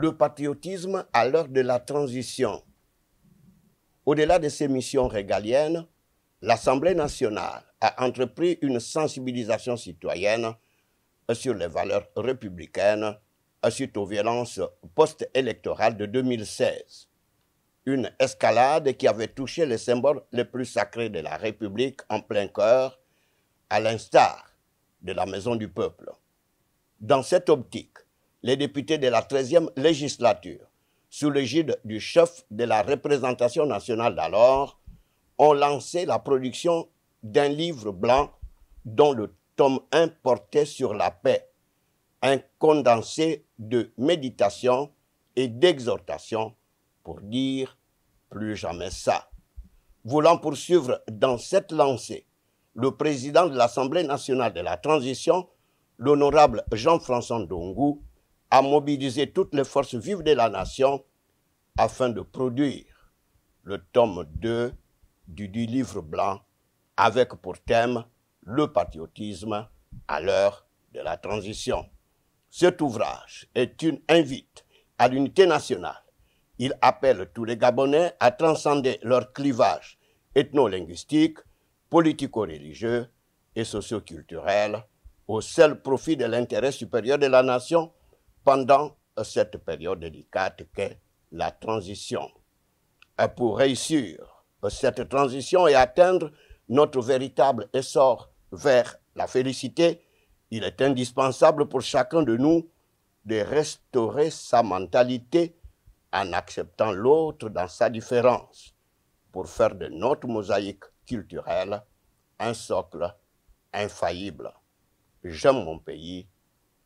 le patriotisme à l'heure de la transition. Au-delà de ces missions régaliennes, l'Assemblée nationale a entrepris une sensibilisation citoyenne sur les valeurs républicaines suite aux violences post-électorales de 2016. Une escalade qui avait touché les symboles les plus sacrés de la République en plein cœur, à l'instar de la Maison du Peuple. Dans cette optique, les députés de la 13e législature, sous l'égide du chef de la représentation nationale d'alors, ont lancé la production d'un livre blanc dont le tome 1 portait sur la paix, un condensé de méditation et d'exhortation pour dire plus jamais ça. Voulant poursuivre dans cette lancée, le président de l'Assemblée nationale de la transition, l'honorable Jean-François Dongou, à mobiliser toutes les forces vives de la nation afin de produire le tome 2 du, livre blanc avec pour thème le patriotisme à l'heure de la transition. Cet ouvrage est une invite à l'unité nationale. Il appelle tous les Gabonais à transcender leurs clivages ethno linguistique politico-religieux et socioculturels au seul profit de l'intérêt supérieur de la nation pendant cette période délicate qu'est la transition. pour réussir cette transition et atteindre notre véritable essor vers la félicité, il est indispensable pour chacun de nous de restaurer sa mentalité en acceptant l'autre dans sa différence pour faire de notre mosaïque culturelle un socle infaillible. J'aime mon pays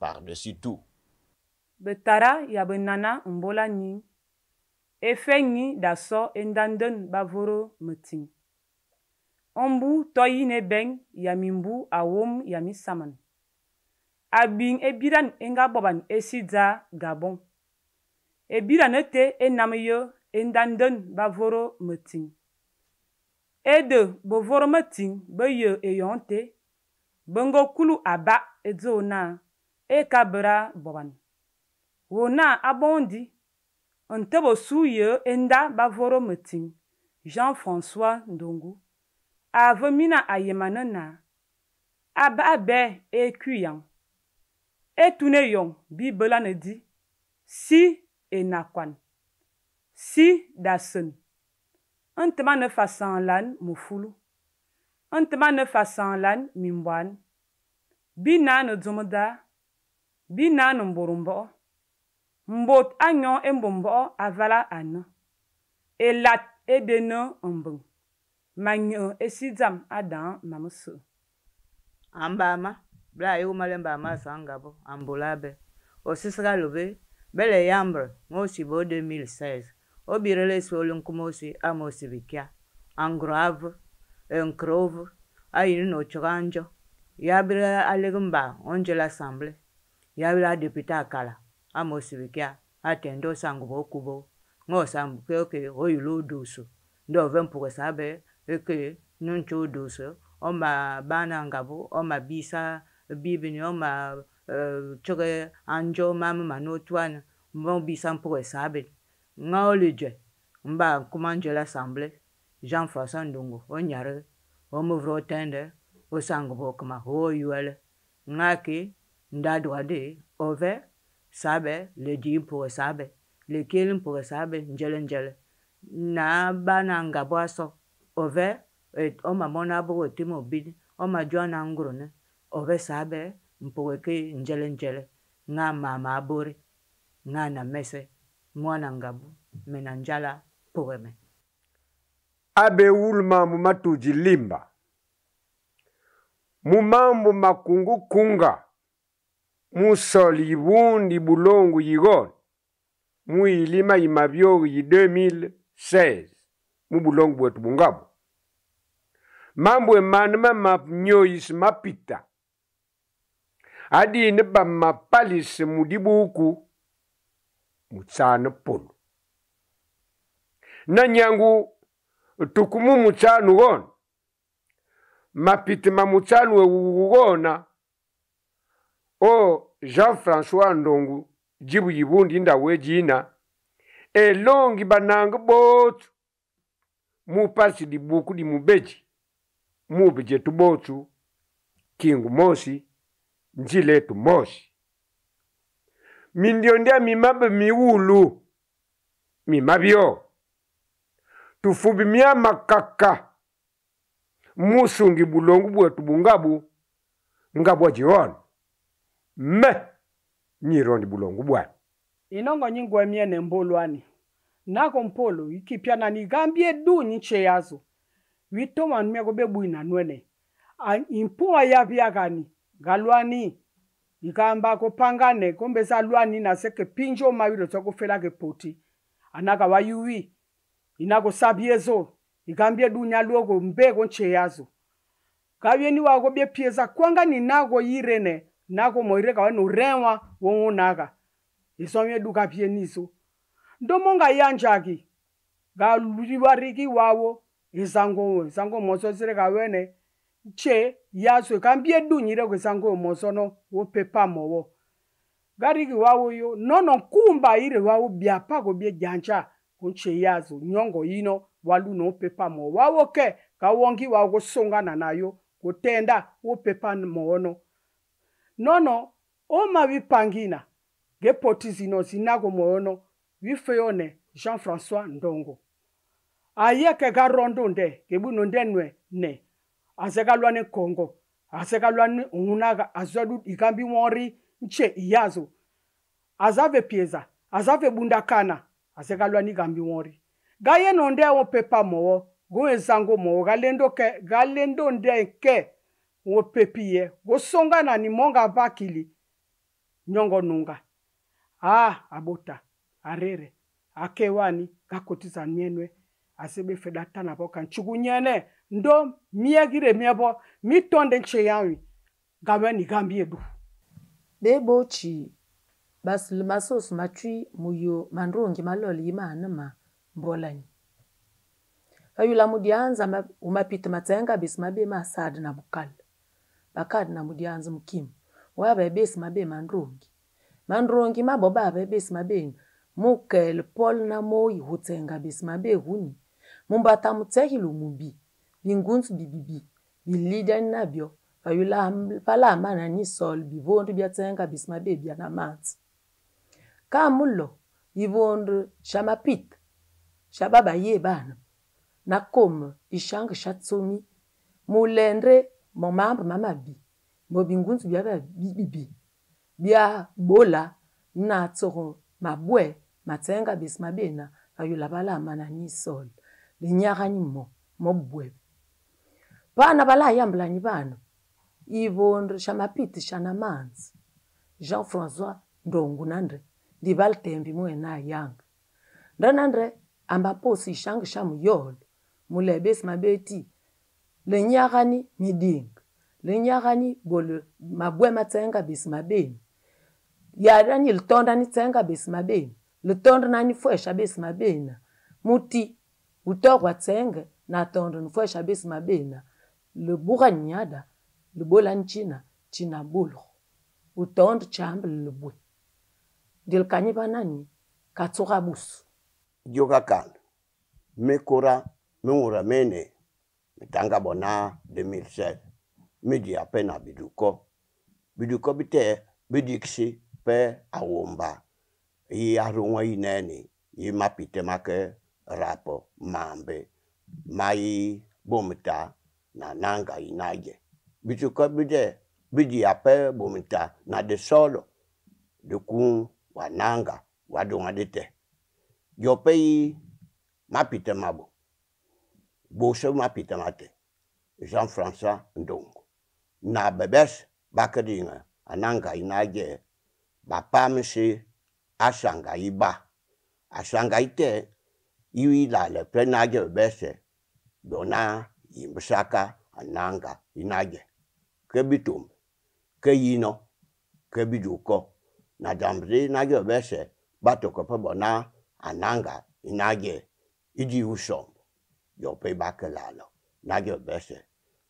par-dessus tout. Betara ya nana mbola nyi. Efe nyi daso e ndanden bavoro meting. Ombu to ne beng ya mimbu awom ya misaman. Abing ebiran e nga boban esi Gabon. Ebiran ete e, e, e nameye e ndanden bavoro meting. Ede bovoro meting be ye eyon te. Bengo kulu aba e na eka kabera boban. wona abondi ntebo suye enda bavoro meting jean-françois ndongu ave mina ayema ne na abe abe eku yan etune yon bibele ne di si enakwan si dasen ntema ne fasan lan mofulu ntema ne fasan lan mimbwan bi na ne dzomda bi na ne mborombo'o mbot anyon e mbombo avala anan. E lat e denan mbon. Manyon e sidzam adan mamso. Ambama, bla yo malemba masa angabo, ambolabe. Osisra lobe, bele yambre, mosi bo 2016. Obirele solon kumosi amosi bikia. Angrave, enkrove, ayini nochoranjo. Yabila alegumba, onje l'assemblée. Yabila député akala. amosibikia atendo sangu bokubo ngo sambu ke oke oyulu dusu ndo vempuke sabe eke nunchu dusu oma bana ngabu oma bisa bibini oma uh, choke anjo mamu manotwana mbon bisa mpuke sabe nga olije mba kumanje l'assemblée Jean François Ndungu onyare omuvro tende osangu bokuma oyuele ngaki ndadwade ove sabe ledipụrụ sabe lekelimpụrụ sabe njele njele na ba bana ngabụ asọ ove eh, omamona abụghị otime obili ọmajụọ na ngwụrụne ove sabe mpụrụke njele njele nga ma abori nga na mese mwana ngabu mena njala pụreme abe wulumamu matuji limba mu mumambo makungukunga musoli yibundi bulongu yigona muilima yimabyogo yi 2016 mu bulongu bwetu bungabo mambwe manu mamamyoyisi mapita adini bamapalisi mudibuku mutsanu punu nanyangu tukumu mutsanu gona mapiti mamutsanu wewugu gona o jean-françois ndongu jibu yibundi ndawe jina elongi bananga bothu mupasi dibuku limubeji mubi jetu botu kingu mosi njiletu mosi mindio ndia mimabe miwulu mimabyo tufubi mia makaka musungi bulongu bwetu bungabu ngabwa bwa jiona mme nyironi bulongu bwana inongo nyingwe myene mbulwani nako mpolo ikipyana nigambye du nyiche yazo vitoma nmyako bebwina nwene impuwa yapyakani ngalwani ikamba kopangane kombe salwani naseke pinjo mawiro tsakufelake poti anaka wayuwi inako sapyezo ikambye du nyalwoko mbeko nche yazo kavyeni wako byepyeza kwanga ninako yirene nako moireka wanorewa wonaka isomyedukapieniso ndomonga yanjaki ngaluriwariki wawo isangoo isango moso sireka wene che yaswe kambiedunyire kuisango mosono wopepa mowo ngariki wawo yo nono kumba ire wawo biapa kobie janja kunche yazo nyongo ino waluno wopepa mowo wawoke ngawongi wawo kusongana nayo kutenda wopepa mowono nono oma bipangi na ge poti zi no zi na go mo yo no wi fe yo ne jean françois ndongo aye ke ga rondo nde ge bu no nde nue ne aze ga lwa ne kongo aze ga lwa ne nguna ga azwa du ikambi mori nche iyazo azave pieza azave bundakana aze ga lwa ni gambi mori ga ye no nde wo pepa mo wo go ezango mo ga lendo ke ga lendo nde ke wo pepi ye wo songa na ni monga vakili nyongo nunga a ah, abota arere akewani gakotisa nyenwe asebe fedata na boka nchugunyene ndo miagire miabo mitonde nche yawi gabe ni gambie du bebochi bas limasos machi muyo mandrongi maloli imana ma mbolani ayula mudianza umapita matenga bisimabe masad na bukala bakhadi namudyanzi mukimu waba ebesi mabe mandrongi mandrongi mabo baba ebesi mabeni mukele pol na moyi hutsenga besi mabe huni mumbata mutsehile mumbi bingunsu bibibi bilidani nabyo palaamana nisolo bivondu byatsenga besi mabe byanamanzi kamulo ivondu xamapita xa baba ye bana nakomo ixanga xa tsomi mulendre mɔ ma ma ma bi mɔ bi ngunzu bia bia bibibi bia bola na tsoro mabue matsenga bisi mabena ayola bala amana ni sol linyaka ni mɔ mɔ bue bana bala ayambula ni bana ivondo sha mapiti sha na manzi jean françois ndongu nandre ndi balitembi muwena ayanga ndanandre ambaposi ishangu sha muyolo mulebesi mabeti lenyakani ngidinga lenyakani bolo mabwema atsenga bisi mabeni yada nilitonda nitsenga bisi mabeni litonda nanifwesha bisi mabena muti utokwa tsenge natonda nifwesha bisi mabena libuka nyada libola ncina cina bulo utonda chambi libwe ndilikanyi banani katsuka busu jokakala mekora meng'ura mene mitanga bona 2016 miji ape na biduko biduko bite bidiksi pe awomba yi arunwa ineni yi mapite make rapo mambe mai, bomita na nanga inaje biduko bide bidi ape bomita na de solo duku wananga wadonga dite yope yi mapite mabo Bosom Boshema Pitamate, Jean-François Ndongo Na bebes bakadinga ananga inaje bapamse asanga iba. Asanga ite iwi lale plenaje bebese dona imbsaka ananga inaje. Kebitum, keyino, kebiduko. Na jamzi inaje bebese batokopa bona ananga inaje iji usom. yɔpebake le alɔ nagyɔ bɛsɛ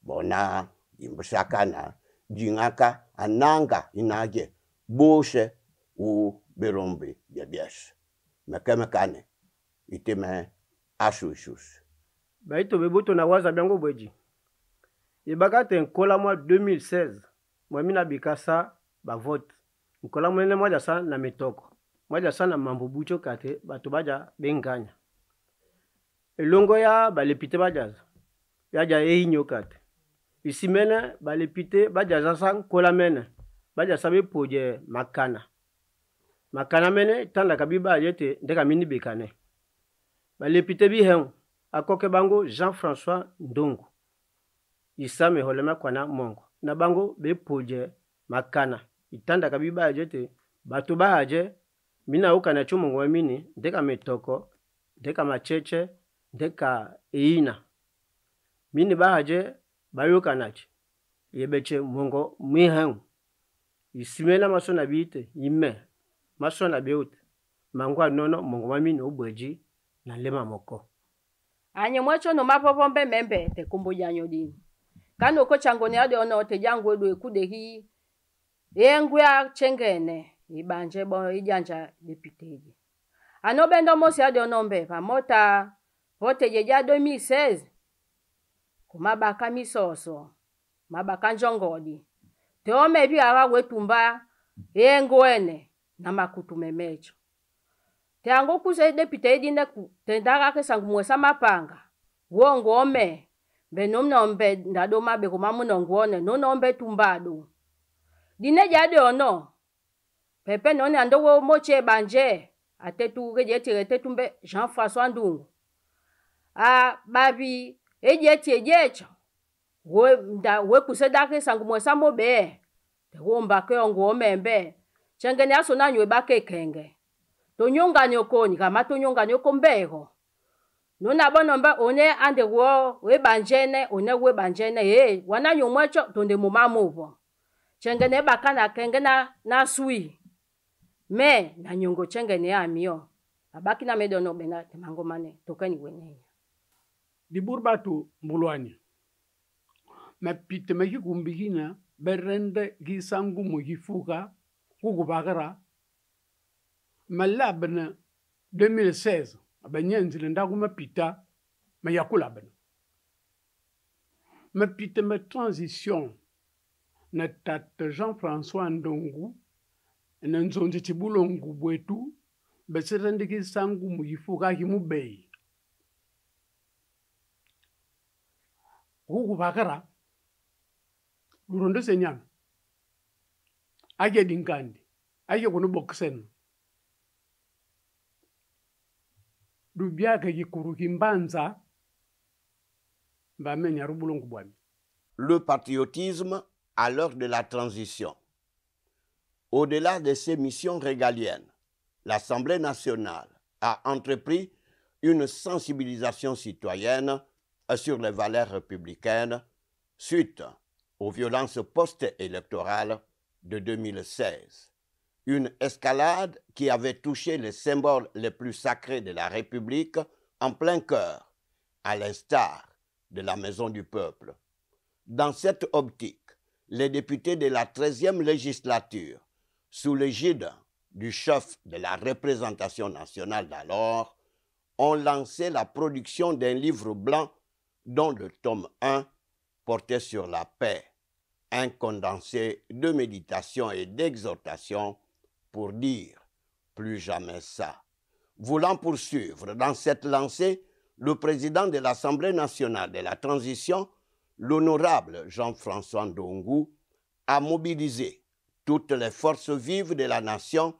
bɔna yimbusaka na dzingaka ananga inadze gbose wo berombe biabias mekemekane iteme asusus ba ye tobe boto na waza biango bue di e baka te nkola mwa 2016 mwa mi na bikasa bavote nkola mwa ene mwa dia sara na metoko mwa dia sara na mambo buti oka te bato badia benganya elongo ya balepite badiaza ya dia ye hinyoka te isi mene balepite badiaza sa nkola mene badia sa bepodie makana makana mene e tandaka bibaa ye te nde ka mini bekane balepite bihengu akoke bango jean-françois ndongo i sa mihole mi akuana mongo na bango bepodie makana i tandaka bibaa je te bato baa je mbi na ahukana ti omongo mia mini nde ka mitoko nde ka macece dịka eyina mini bahaje bayokanach yebeche mongo mwihen isimela masona biite yime masona beute mangu anono mongo mamini obweji na lema moko anye mwachono mapopombe membe tekumbu janyo dini kana okochango ade ono tejangu edu ekudehi yengu ya chengene ibanje bo ijanja depiteje anobendo mosi ade onombe pamota hotejeja 2016 kumabaka misoso mabaka njongodi teome biawa wetumba yenguene na makutu memecho teango kuze depute edinde tendagake sangumwesa mapanga wongoome mbenomnombe ndado mabeko mamunonguone nonombe tumbado dine jade ono pepe none ando womoche banje atetuge jetirete tumbe jean françois ndungu eji eji eti echo. ababi edyetye dyetyo wekusedako esango mwesambo be tekuwombako ongo omembe cengeni aso nanywebako ekenge tonyonganya okonyi kama tonyonganya okombeko nonabonomba one ande wo we banjene one webanjene ye wananyo mwecho tonde mumamuvo cengene bakana kenge na, na swi me nanyongo cengene amio abaki na medono bena temangomane tokeni wenene dibur batu mbulwanya mapitema kikumbikina berende gisangumo gifuka kukubakira malla bina 2016 abanyanzile ndaku mapita mayakula bina mapita ma transition na tata jean-françois ndongu na nzonzi cibulongu bwetu basirendikisa ngumo gifuka kimubeyi le patriotisme à l'heure de la transition. Au-delà de ses missions régaliennes, l'Assemblée nationale a entrepris une sensibilisation citoyenne sur les valeurs républicaines suite aux violences post-électorales de 2016. Une escalade qui avait touché les symboles les plus sacrés de la République en plein cœur, à l'instar de la Maison du Peuple. Dans cette optique, les députés de la 13e législature, sous l'égide du chef de la représentation nationale d'alors, ont lancé la production d'un livre blanc dont le tome 1 portait sur la paix, un condensé de méditation et d'exhortation pour dire plus jamais ça. Voulant poursuivre dans cette lancée, le président de l'Assemblée nationale de la transition, l'honorable Jean-François Dongou, a mobilisé toutes les forces vives de la nation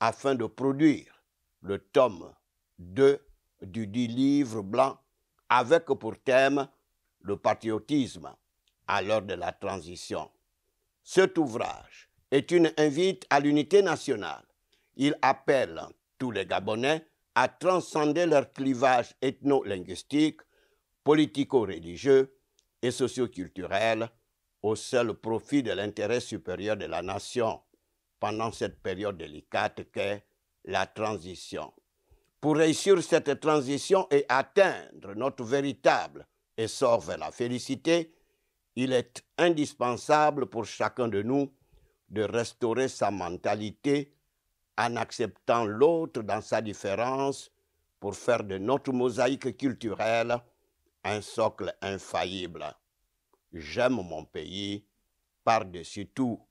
afin de produire le tome 2 du dit livre blanc avec pour thème le patriotisme à l'heure de la transition. Cet ouvrage est une invite à l'unité nationale. Il appelle tous les Gabonais à transcender leur clivages ethno-linguistique, politico-religieux et socio au seul profit de l'intérêt supérieur de la nation pendant cette période délicate qu'est la transition pour réussir cette transition et atteindre notre véritable essor vers la félicité, il est indispensable pour chacun de nous de restaurer sa mentalité en acceptant l'autre dans sa différence pour faire de notre mosaïque culturelle un socle infaillible. J'aime mon pays par-dessus tout.